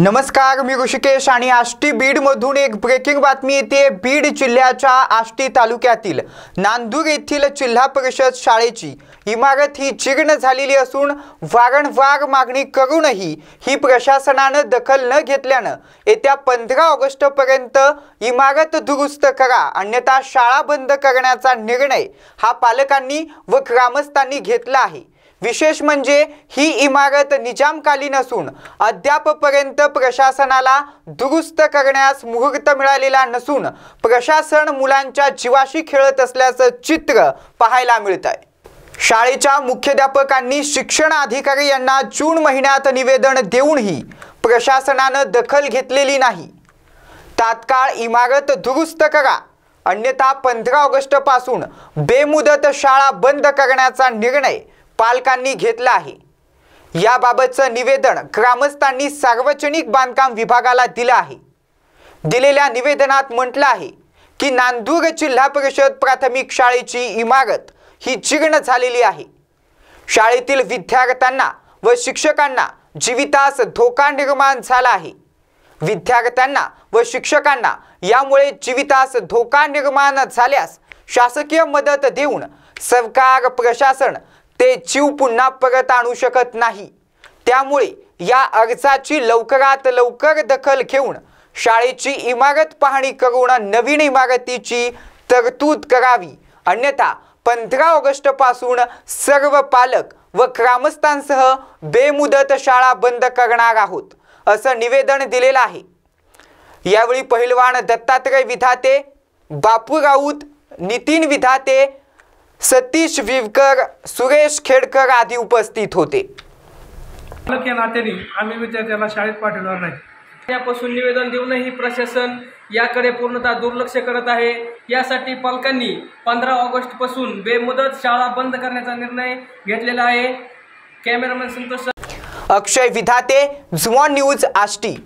नमस्कार मी ऋषिकेश आणि आष्टी बीडमधून एक ब्रेकिंग बातमी येते बीड जिल्ह्याच्या आष्टी तालुक्यातील नांदूर येथील जिल्हा परिषद शाळेची इमारत ही जीर्ण झालेली असून वारंवार मागणी करूनही ही प्रशासनानं दखल न घेतल्यानं येत्या पंधरा ऑगस्टपर्यंत इमारत दुरुस्त करा अन्यथा शाळा बंद करण्याचा निर्णय हा पालकांनी व ग्रामस्थांनी घेतला आहे विशेष म्हणजे ही इमारत निजामकालीन असून अद्यापपर्यंत प्रशासनाला दुरुस्त करण्यास मुहूर्त मिळालेला नसून प्रशासन मुलांच्या जीवाशी खेळत असल्याचं चित्र पाहायला मिळत आहे शाळेच्या मुख्याध्यापकांनी शिक्षण अधिकारी यांना जून महिन्यात निवेदन देऊनही प्रशासनानं दखल घेतलेली नाही तात्काळ इमारत दुरुस्त करा अन्यथा पंधरा पासून बेमुदत शाळा बंद करण्याचा निर्णय पालकांनी घेतला आहे याबाबतचं निवेदन ग्रामस्थांनी सार्वजनिक बांधकाम विभागाला दिलं आहे दिलेल्या निवेदनात म्हटलं आहे की नांदूर जिल्हा परिषद प्राथमिक शाळेची इमारत ही जीर्ण झालेली आहे शाळेतील विद्यार्थ्यांना व शिक्षकांना जीवितास धोका निर्माण झाला आहे विद्यार्थ्यांना व शिक्षकांना यामुळे जीवितास धोका निर्माण झाल्यास शासकीय मदत देऊन सरकार प्रशासन ते जीव पुन्हा परत आणू शकत नाही त्यामुळे या अर्जाची लवकरात लवकर दखल घेऊन शाळेची इमारत पाहणी करून नवीन इमारतीची तरतूद करावी अन्यथा पंधरा ऑगस्ट पासून सर्व पालक व ग्रामस्थांसह बेमुदत शाळा बंद करणार आहोत असं निवेदन दिलेलं आहे यावेळी पहिलवान दत्तात्रय विधाते बापू राऊत नितीन विधाते सतीश विवकर सुरेश खेडकर आदी उपस्थित होते या नात्याने आम्ही विद्यार्थ्याला शाळेत पाठवणार नाही यापासून निवेदन देऊनही प्रशासन याकडे पूर्णतः दुर्लक्ष करत आहे यासाठी पालकांनी पंधरा ऑगस्ट पासून बेमुदत शाळा बंद करण्याचा निर्णय घेतलेला आहे कॅमेरामॅन संतोष अक्षय विधाते झुमॉन न्यूज आष्टी